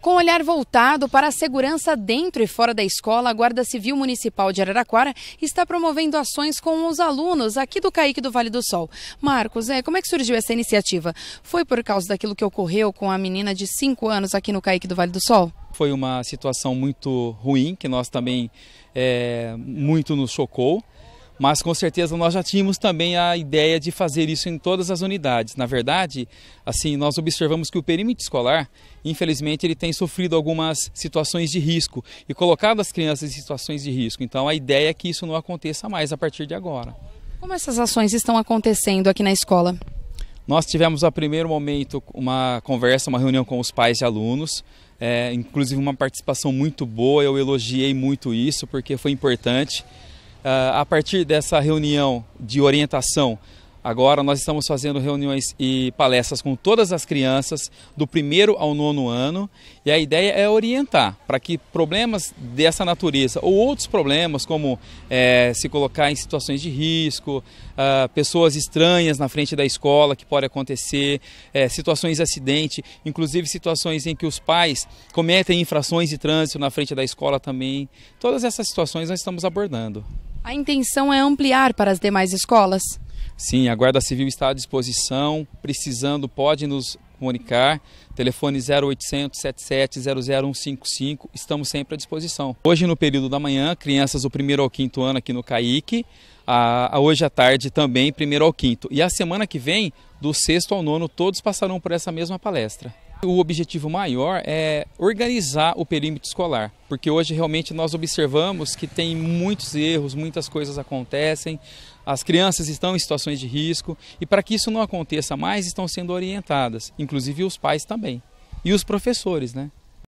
Com o olhar voltado para a segurança dentro e fora da escola, a Guarda Civil Municipal de Araraquara está promovendo ações com os alunos aqui do Caique do Vale do Sol. Marcos, é, como é que surgiu essa iniciativa? Foi por causa daquilo que ocorreu com a menina de 5 anos aqui no Caique do Vale do Sol? Foi uma situação muito ruim, que nós também é, muito nos chocou mas com certeza nós já tínhamos também a ideia de fazer isso em todas as unidades. Na verdade, assim, nós observamos que o perímetro escolar, infelizmente, ele tem sofrido algumas situações de risco e colocado as crianças em situações de risco. Então, a ideia é que isso não aconteça mais a partir de agora. Como essas ações estão acontecendo aqui na escola? Nós tivemos a primeiro momento uma conversa, uma reunião com os pais de alunos, é, inclusive uma participação muito boa. Eu elogiei muito isso porque foi importante. Ah, a partir dessa reunião de orientação Agora nós estamos fazendo reuniões e palestras com todas as crianças do primeiro ao nono ano e a ideia é orientar para que problemas dessa natureza ou outros problemas como é, se colocar em situações de risco, ah, pessoas estranhas na frente da escola que pode acontecer, é, situações de acidente, inclusive situações em que os pais cometem infrações de trânsito na frente da escola também. Todas essas situações nós estamos abordando. A intenção é ampliar para as demais escolas? Sim, a Guarda Civil está à disposição. Precisando, pode nos comunicar. Telefone 0800 77 00155. Estamos sempre à disposição. Hoje, no período da manhã, crianças do primeiro ao quinto ano aqui no CAIC. A, a hoje à tarde também, primeiro ao quinto. E a semana que vem, do sexto ao nono, todos passarão por essa mesma palestra. O objetivo maior é organizar o perímetro escolar, porque hoje realmente nós observamos que tem muitos erros, muitas coisas acontecem, as crianças estão em situações de risco e para que isso não aconteça mais, estão sendo orientadas, inclusive os pais também e os professores, né?